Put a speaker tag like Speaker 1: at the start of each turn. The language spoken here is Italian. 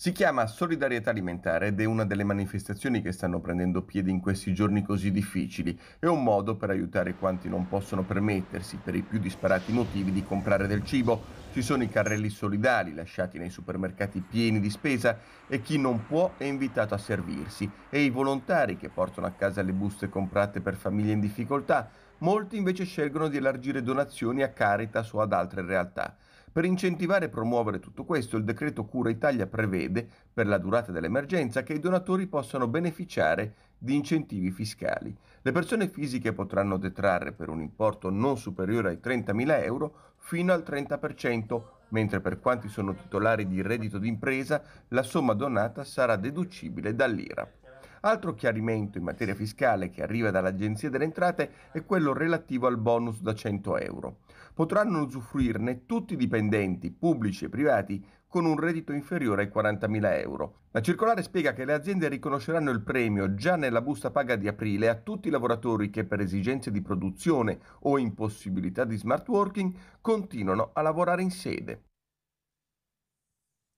Speaker 1: Si chiama solidarietà alimentare ed è una delle manifestazioni che stanno prendendo piede in questi giorni così difficili. È un modo per aiutare quanti non possono permettersi, per i più disparati motivi, di comprare del cibo. Ci sono i carrelli solidali lasciati nei supermercati pieni di spesa e chi non può è invitato a servirsi. E i volontari che portano a casa le buste comprate per famiglie in difficoltà. Molti invece scelgono di elargire donazioni a Caritas o ad altre realtà. Per incentivare e promuovere tutto questo, il decreto Cura Italia prevede, per la durata dell'emergenza, che i donatori possano beneficiare di incentivi fiscali. Le persone fisiche potranno detrarre per un importo non superiore ai 30.000 euro fino al 30%, mentre per quanti sono titolari di reddito d'impresa la somma donata sarà deducibile dall'IRAP. Altro chiarimento in materia fiscale che arriva dall'Agenzia delle Entrate è quello relativo al bonus da 100 euro. Potranno usufruirne tutti i dipendenti, pubblici e privati, con un reddito inferiore ai 40.000 euro. La circolare spiega che le aziende riconosceranno il premio già nella busta paga di aprile a tutti i lavoratori che per esigenze di produzione o impossibilità di smart working continuano a lavorare in sede.